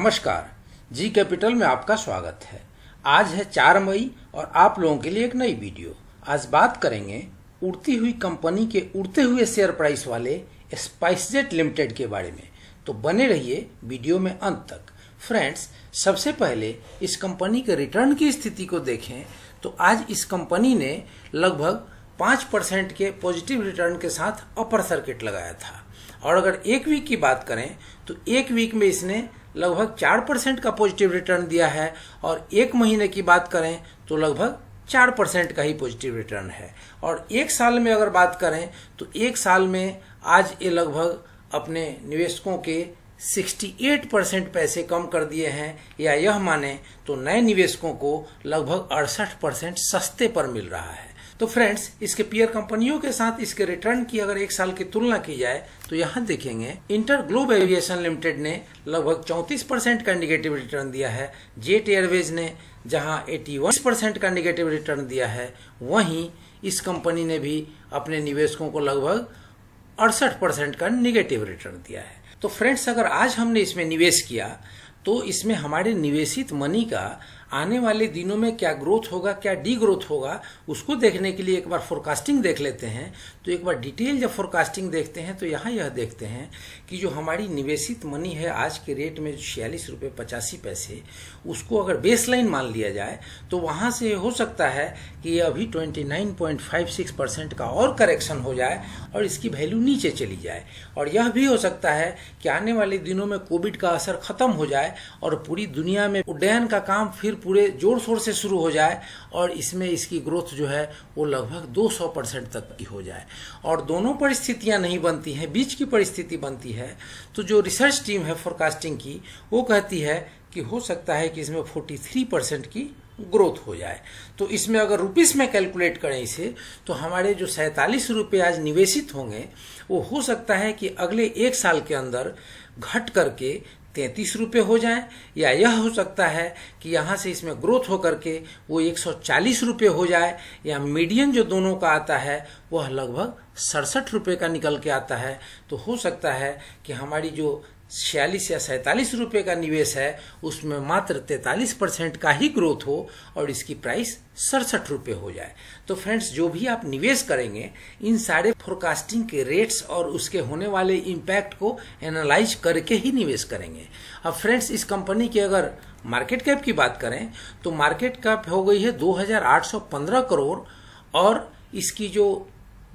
नमस्कार G capital में आपका स्वागत है आज है चार मई और आप लोगों के लिए एक नई वीडियो आज बात करेंगे उड़ती हुई कंपनी के उड़ते हुए शेयर प्राइस वाले स्पाइसजेट लिमिटेड के बारे में तो बने रहिए वीडियो में अंत तक फ्रेंड्स सबसे पहले इस कंपनी के रिटर्न की स्थिति को देखें तो आज इस कंपनी ने लगभग पाँच परसेंट के पॉजिटिव रिटर्न के साथ अपर सर्किट लगाया था और अगर एक वीक की बात करें तो एक वीक में इसने लगभग चार परसेंट का पॉजिटिव रिटर्न दिया है और एक महीने की बात करें तो लगभग चार परसेंट का ही पॉजिटिव रिटर्न है और एक साल में अगर बात करें तो एक साल में आज ये लगभग अपने निवेशकों के 68 परसेंट पैसे कम कर दिए हैं या यह माने तो नए निवेशकों को लगभग अड़सठ परसेंट सस्ते पर मिल रहा है तो फ्रेंड्स इसके पियर कंपनियों के साथ इसके रिटर्न की अगर एक साल की तुलना की जाए तो यहाँ देखेंगे इंटर ग्लोब एविएशन लिमिटेड ने लगभग 34 परसेंट का निगेटिव रिटर्न दिया है जेट एयरवेज ने जहाँ 81 परसेंट का निगेटिव रिटर्न दिया है वहीं इस कंपनी ने भी अपने निवेशकों को लगभग अड़सठ परसेंट का निगेटिव रिटर्न दिया है तो फ्रेंड्स अगर आज हमने इसमें निवेश किया तो इसमें हमारे निवेशित मनी का आने वाले दिनों में क्या ग्रोथ होगा क्या डी ग्रोथ होगा उसको देखने के लिए एक बार फोरकास्टिंग देख लेते हैं तो एक बार डिटेल जब फोरकास्टिंग देखते हैं तो यहाँ यह देखते हैं कि जो हमारी निवेशित मनी है आज के रेट में छियालीस रुपये पचासी पैसे उसको अगर बेस लाइन मान लिया जाए तो वहाँ से हो सकता है कि अभी twenty nine point five six percent का और करेक्शन हो जाए और इसकी वैल्यू नीचे चली जाए और यह भी हो सकता है कि आने वाले दिनों में कोविड का असर खत्म हो जाए और पूरी दुनिया में उड्डयन का काम फिर पूरे जोर शोर से शुरू हो जाए और इसमें इसकी ग्रोथ जो है वो लगभग 200 परसेंट तक की हो जाए और दोनों परिस्थितियां नहीं बनती हैं बीच की परिस्थिति बनती है तो जो रिसर्च टीम है फोरकास्टिंग की वो कहती है कि हो सकता है कि इसमें 43 परसेंट की ग्रोथ हो जाए तो इसमें अगर रुपीस में कैलकुलेट करें इसे तो हमारे जो सैंतालीस रुपये आज निवेशित होंगे वो हो सकता है कि अगले एक साल के अंदर घट करके तैंतीस रुपये हो जाए या यह हो सकता है कि यहाँ से इसमें ग्रोथ होकर के वो एक सौ चालीस रुपये हो जाए या मीडियम जो दोनों का आता है वह लगभग सड़सठ रुपये का निकल के आता है तो हो सकता है कि हमारी जो छियालीस या सैतालीस रुपए का निवेश है उसमें मात्र तैतालीस परसेंट का ही ग्रोथ हो और इसकी प्राइस सड़सठ रुपए हो जाए तो फ्रेंड्स जो भी आप निवेश करेंगे इन सारे फोरकास्टिंग के रेट्स और उसके होने वाले इम्पैक्ट को एनालाइज करके ही निवेश करेंगे अब फ्रेंड्स इस कंपनी की अगर मार्केट कैप की बात करें तो मार्केट कैप हो गई है 2815 करोड़ और इसकी जो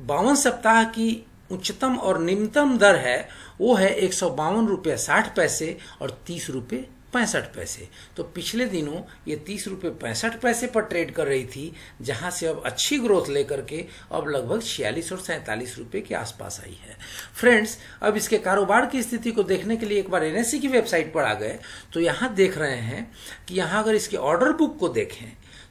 बावन सप्ताह की उच्चतम और निम्नतम दर है वो है एक सौ बावन रुपये साठ पैसे और तीस रुपये पैंसठ पैसे तो पिछले दिनों ये तीस रुपये पैंसठ पैसे पर ट्रेड कर रही थी जहां से अब अच्छी ग्रोथ लेकर के अब लगभग छियालीस और सैंतालीस रुपये के आसपास आई है फ्रेंड्स अब इसके कारोबार की स्थिति को देखने के लिए एक बार एनएससी e की वेबसाइट पर आ गए तो यहाँ देख रहे हैं कि यहाँ अगर इसके ऑर्डर बुक को देखें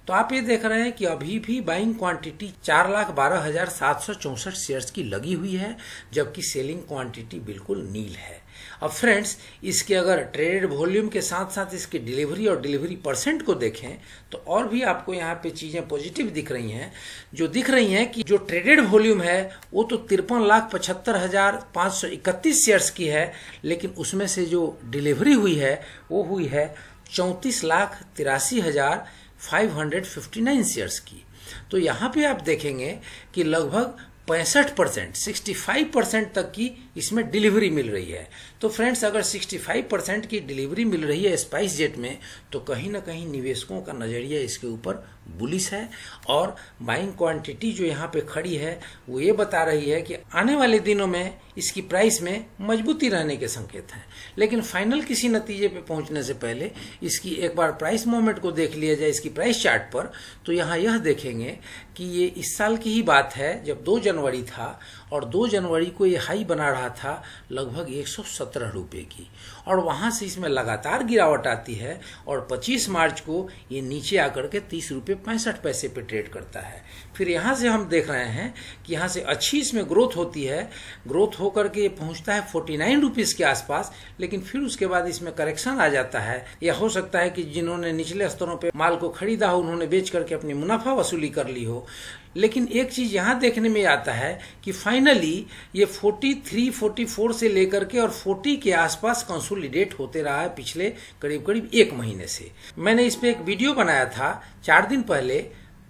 तो आप ये देख रहे हैं कि अभी भी बाइंग क्वांटिटी चार लाख बारह हजार सात सौ चौसठ शेयर्स की लगी हुई है जबकि सेलिंग क्वांटिटी बिल्कुल नील है अब फ्रेंड्स इसके अगर ट्रेडेड वॉल्यूम के साथ साथ इसके डिलीवरी और डिलीवरी परसेंट को देखें तो और भी आपको यहाँ पे चीज़ें पॉजिटिव दिख रही हैं जो दिख रही हैं कि जो ट्रेडेड वॉल्यूम है वो तो तिरपन लाख पचहत्तर हजार पांच सौ इकतीस शेयर्स की है लेकिन उसमें से जो डिलीवरी हुई है वो हुई है चौंतीस लाख तिरासी हजार 559 शेयर्स की तो यहाँ पे आप देखेंगे कि लगभग पैंसठ परसेंट सिक्सटी फाइव परसेंट तक की इसमें डिलीवरी मिल रही है तो फ्रेंड्स अगर 65 परसेंट की डिलीवरी मिल रही है स्पाइस जेट में तो कहीं ना कहीं निवेशकों का नज़रिया इसके ऊपर बुलिस है और बाइंग क्वांटिटी जो यहाँ पे खड़ी है वो ये बता रही है कि आने वाले दिनों में इसकी प्राइस में मजबूती रहने के संकेत हैं लेकिन फाइनल किसी नतीजे पे पहुंचने से पहले इसकी एक बार प्राइस मूवमेंट को देख लिया जाए इसकी प्राइस चार्ट पर तो यहाँ यह देखेंगे कि ये इस साल की ही बात है जब दो जनवरी था और दो जनवरी को ये हाई बना रहा रहा था लगभग एक सौ सत्रह रुपये की और वहाँ से इसमें लगातार गिरावट आती है और 25 मार्च को ये नीचे आकर के तीस रुपये पैंसठ पैसे पे ट्रेड करता है फिर यहाँ से हम देख रहे हैं कि यहाँ से अच्छी इसमें ग्रोथ होती है ग्रोथ होकर के ये पहुँचता है फोर्टी नाइन रुपीज़ के आसपास लेकिन फिर उसके बाद इसमें करेक्शन आ जाता है या हो सकता है कि जिन्होंने निचले स्तरों पर माल को खरीदा हो उन्होंने बेच करके अपनी मुनाफा वसूली कर ली हो लेकिन एक चीज यहाँ देखने में आता है कि फाइनली ये 43, 44 से लेकर के और 40 के आसपास कंसोल कंसोलिडेट होते रहा है पिछले करीब करीब एक महीने से मैंने इस पर एक वीडियो बनाया था चार दिन पहले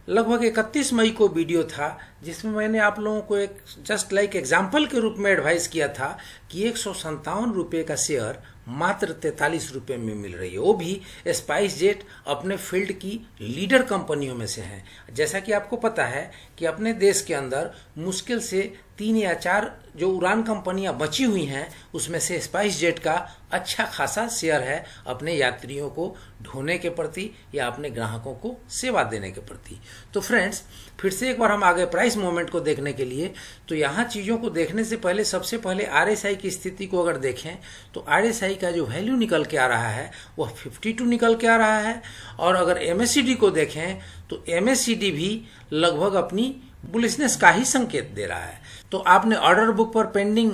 लगभग 31 मई को वीडियो था जिसमें मैंने आप लोगों को एक जस्ट लाइक एग्जाम्पल के रूप में एडवाइस किया था कि एक सौ का शेयर मात्र तैतालीस रुपये में मिल रही है वो भी स्पाइस जेट अपने फील्ड की लीडर कंपनियों में से हैं जैसा कि आपको पता है कि अपने देश के अंदर मुश्किल से तीन या चार जो उड़ान कंपनियां बची हुई हैं उसमें से स्पाइस जेट का अच्छा खासा शेयर है अपने यात्रियों को ढोने के प्रति या अपने ग्राहकों को सेवा देने के प्रति तो फ्रेंड्स फिर से एक बार हम आगे प्राइस मूवमेंट को देखने के लिए तो यहाँ चीज़ों को देखने से पहले सबसे पहले आर की स्थिति को अगर देखें तो आर का जो वैल्यू निकल के आ रहा है वह फिफ्टी निकल के आ रहा है और अगर एमएससीडी को देखें तो एमएससीडी भी लगभग अपनी पुलिस ने ही संकेत दे रहा है तो आपने ऑर्डर बुक पर पेंडिंग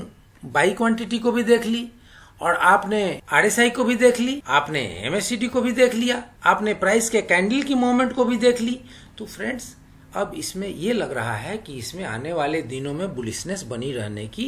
बाई क्वांटिटी को भी देख ली और आपने आरएसआई को भी देख ली आपने एमएससीडी को भी देख लिया आपने प्राइस के कैंडल की मूवमेंट को भी देख ली तो फ्रेंड्स अब इसमें ये लग रहा है कि इसमें आने वाले दिनों में बुलिसनेस बनी रहने की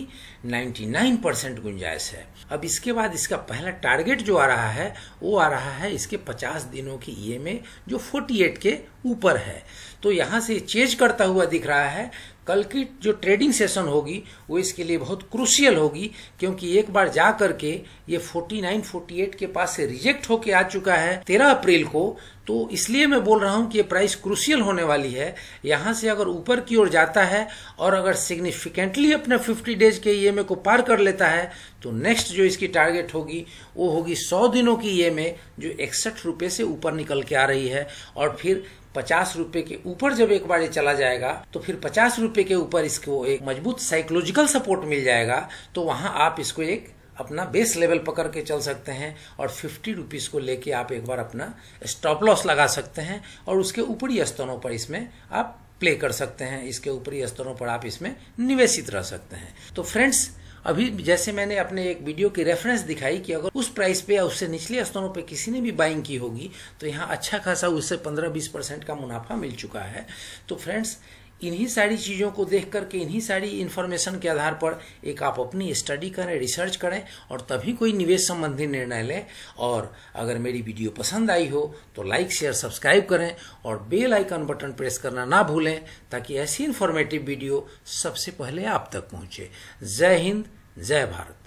99 परसेंट गुंजाइश है अब इसके बाद इसका पहला टारगेट जो आ रहा है वो आ रहा है इसके 50 दिनों की ई में जो 48 के ऊपर है तो यहाँ से चेज करता हुआ दिख रहा है कल की जो ट्रेडिंग सेशन होगी वो इसके लिए बहुत क्रूशियल होगी क्योंकि एक बार जा करके ये 49, 48 के पास से रिजेक्ट होके आ चुका है 13 अप्रैल को तो इसलिए मैं बोल रहा हूं कि ये प्राइस क्रूशियल होने वाली है यहां से अगर ऊपर की ओर जाता है और अगर सिग्निफिकेंटली अपने 50 डेज के ई को पार कर लेता है तो नेक्स्ट जो इसकी टारगेट होगी वो होगी 100 दिनों की ई जो इकसठ रुपये से ऊपर निकल के आ रही है और फिर पचास रुपए के ऊपर जब एक बार ये चला जाएगा तो फिर पचास रुपए के ऊपर इसको एक मजबूत साइकोलॉजिकल सपोर्ट मिल जाएगा तो वहां आप इसको एक अपना बेस लेवल पकड़ के चल सकते हैं और फिफ्टी रुपीज़ को लेके आप एक बार अपना स्टॉप लॉस लगा सकते हैं और उसके ऊपरी स्तरों पर इसमें आप प्ले कर सकते हैं इसके ऊपरी स्तरों पर आप इसमें निवेशित रह सकते हैं तो फ्रेंड्स अभी जैसे मैंने अपने एक वीडियो की रेफरेंस दिखाई कि अगर उस प्राइस पे या उससे निचले स्तरों पे किसी ने भी बाइंग की होगी तो यहाँ अच्छा खासा उससे 15-20 परसेंट का मुनाफा मिल चुका है तो फ्रेंड्स इन्हीं सारी चीज़ों को देख करके इन्हीं सारी इन्फॉर्मेशन के आधार पर एक आप अपनी स्टडी करें रिसर्च करें और तभी कोई निवेश संबंधी निर्णय लें और अगर मेरी वीडियो पसंद आई हो तो लाइक शेयर सब्सक्राइब करें और बेल आइकन बटन प्रेस करना ना भूलें ताकि ऐसी इन्फॉर्मेटिव वीडियो सबसे पहले आप तक पहुँचे जय हिंद जय भारत